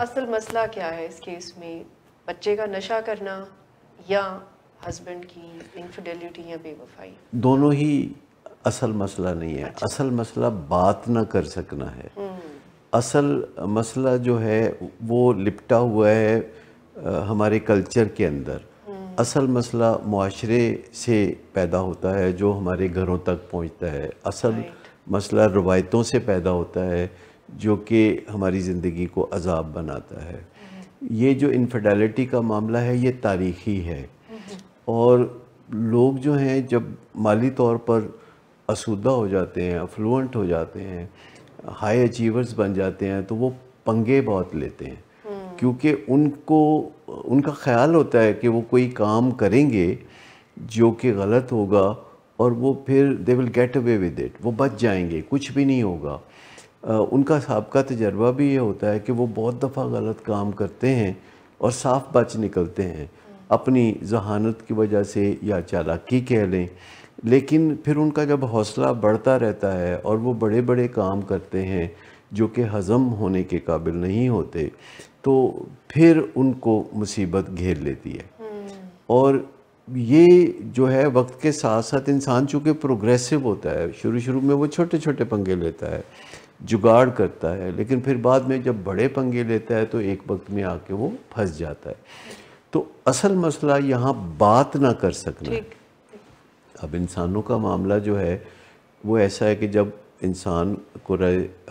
असल मसला क्या है इस केस में बच्चे का नशा करना या हस्बैंड की इनफिडेलिटी या बेवफाई दोनों ही असल मसला नहीं है अच्छा। असल मसला बात ना कर सकना है हम्म। असल मसला जो है वो लिपटा हुआ है आ, हमारे कल्चर के अंदर हम्म। असल मसला माशरे से पैदा होता है जो हमारे घरों तक पहुंचता है असल मसला रवायतों से पैदा होता है जो कि हमारी ज़िंदगी को अजाब बनाता है ये जो इनफेडलिटी का मामला है ये तारीखी है और लोग जो हैं जब माली तौर पर असुदा हो जाते हैं अफ्लुएंट हो जाते हैं हाई अचीवर्स बन जाते हैं तो वो पंगे बहुत लेते हैं क्योंकि उनको उनका ख्याल होता है कि वो कोई काम करेंगे जो कि गलत होगा और वो फिर they will get away with it वो बच जाएंगे कुछ भी नहीं होगा उनका सबका तजर्बा भी ये होता है कि वो बहुत दफ़ा गलत काम करते हैं और साफ बच निकलते हैं अपनी जहानत की वजह से या चालाकी कह लें लेकिन फिर उनका जब हौसला बढ़ता रहता है और वो बड़े बड़े काम करते हैं जो कि हज़म होने के काबिल नहीं होते तो फिर उनको मुसीबत घेर लेती है हम्म। और ये जो है वक्त के साथ साथ इंसान चूँकि प्रोग्रेसिव होता है शुरू शुरू में वो छोटे छोटे पंगे लेता है जुगाड़ करता है लेकिन फिर बाद में जब बड़े पंगे लेता है तो एक वक्त में आके वो फंस जाता है तो असल मसला यहाँ बात ना कर सकना अब इंसानों का मामला जो है वो ऐसा है कि जब इंसान को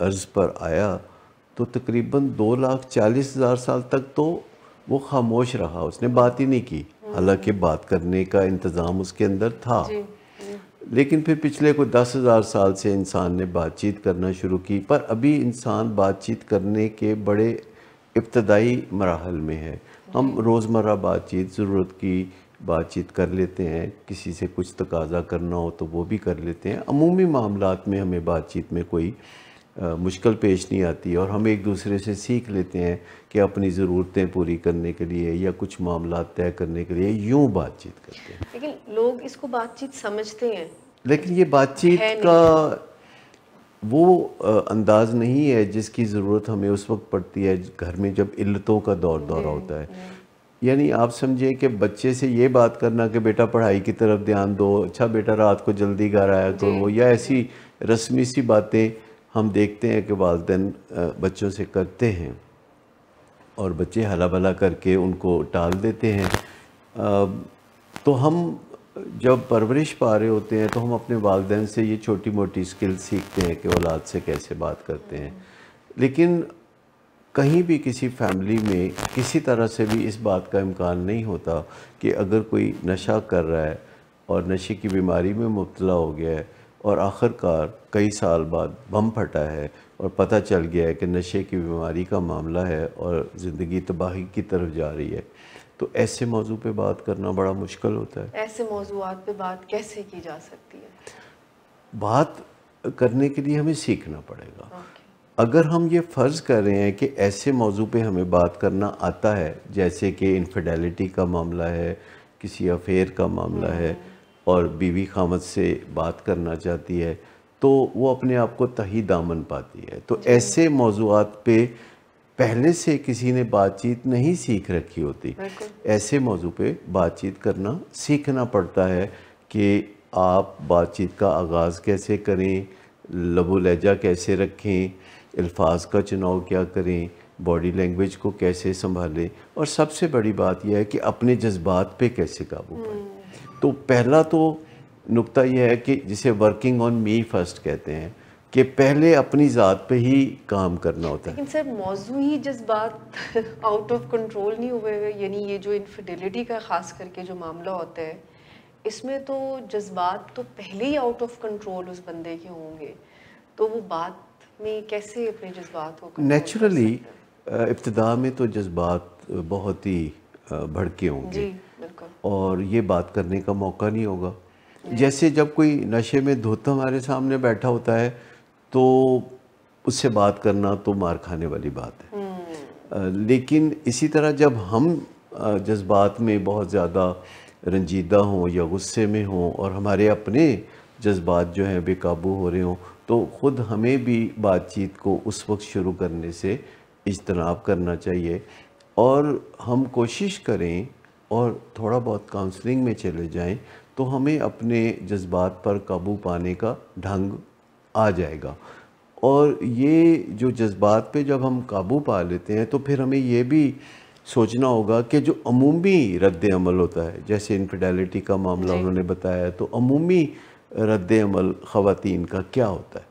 अर्ज़ पर आया तो तकरीबन दो लाख चालीस हज़ार साल तक तो वो खामोश रहा उसने बात ही नहीं की हालांकि बात करने का इंतज़ाम उसके अंदर था लेकिन फिर पिछले को दस हज़ार साल से इंसान ने बातचीत करना शुरू की पर अभी इंसान बातचीत करने के बड़े इब्तदाई मराहल में है हम रोज़मर्रा बातचीत ज़रूरत की बातचीत कर लेते हैं किसी से कुछ तकाजा करना हो तो वो भी कर लेते हैं अमूमी मामला में हमें बातचीत में कोई मुश्किल पेश नहीं आती और हम एक दूसरे से सीख लेते हैं कि अपनी ज़रूरतें पूरी करने के लिए या कुछ मामला तय करने के लिए यूँ बातचीत करते हैं लेकिन लोग इसको बातचीत समझते हैं लेकिन ये बातचीत का वो अंदाज़ नहीं है जिसकी ज़रूरत हमें उस वक्त पड़ती है घर में जब इल्लतों का दौर दौरा होता है यानी आप समझिए कि बच्चे से ये बात करना कि बेटा पढ़ाई की तरफ ध्यान दो अच्छा बेटा रात को जल्दी घर आया करो या ऐसी रस्मी सी बातें हम देखते हैं कि वालदेन बच्चों से करते हैं और बच्चे हला भला करके उनको टाल देते हैं तो हम जब परवरिश पा रहे होते हैं तो हम अपने वालदेन से ये छोटी मोटी स्किल सीखते हैं कि औलाद से कैसे बात करते हैं लेकिन कहीं भी किसी फैमिली में किसी तरह से भी इस बात का इम्कान नहीं होता कि अगर कोई नशा कर रहा है और नशे की बीमारी में मुबतला हो गया है और आखिरकार कई साल बाद बम फटा है और पता चल गया है कि नशे की बीमारी का मामला है और ज़िंदगी तबाही की तरफ जा रही है तो ऐसे मौजू पे बात करना बड़ा मुश्किल होता है ऐसे मौजूद पे बात कैसे की जा सकती है बात करने के लिए हमें सीखना पड़ेगा okay. अगर हम ये फ़र्ज़ कर रहे हैं कि ऐसे मौजू पे हमें बात करना आता है जैसे कि इनफिडेलिटी का मामला है किसी अफेयर का मामला है हम्म। और बीवी खामद से बात करना चाहती है तो वो अपने आप को तही दामन पाती है तो ऐसे मौजूद पे पहले से किसी ने बातचीत नहीं सीख रखी होती ऐसे मौजू पे बातचीत करना सीखना पड़ता है कि आप बातचीत का आगाज़ कैसे करें लबो लहजा कैसे रखें अल्फाज का चुनाव क्या करें बॉडी लैंग्वेज को कैसे संभालें और सबसे बड़ी बात यह है कि अपने जज्बात पे कैसे काबू हम्म। पाए तो पहला तो नुक्ता यह है कि जिसे वर्किंग ऑन मी फर्स्ट कहते हैं कि पहले अपनी ज़ात पे ही काम करना होता है लेकिन सर मौजू ही जज्बात आउट ऑफ कंट्रोल नहीं हुए यानी ये जो इनफिडिलिटी का ख़ास करके जो मामला होता है इसमें तो जज्बात तो पहले ही आउट ऑफ कंट्रोल उस बंदे के होंगे तो वो बात में कैसे अपने जज्बात को नेचुरली इब्तदा में तो जज्बात बहुत ही भड़के होंगे और ये बात करने का मौका नहीं होगा जैसे जब कोई नशे में धोत हमारे सामने बैठा होता है तो उससे बात करना तो मार खाने वाली बात है हम्म। लेकिन इसी तरह जब हम जज्बात में बहुत ज़्यादा रंजीदा हों या गुस्से में हों और हमारे अपने जज्बात जो हैं बेकाबू हो रहे हों तो ख़ुद हमें भी बातचीत को उस वक्त शुरू करने से इजतनाब करना चाहिए और हम कोशिश करें और थोड़ा बहुत काउंसलिंग में चले जाएं तो हमें अपने जज्बात पर काबू पाने का ढंग आ जाएगा और ये जो जज्बात पे जब हम काबू पा लेते हैं तो फिर हमें ये भी सोचना होगा कि जो अमूमी रद्द अमल होता है जैसे इनफिडेलिटी का मामला उन्होंने बताया तो अमूमी रद्द अमल ख़वान का क्या होता है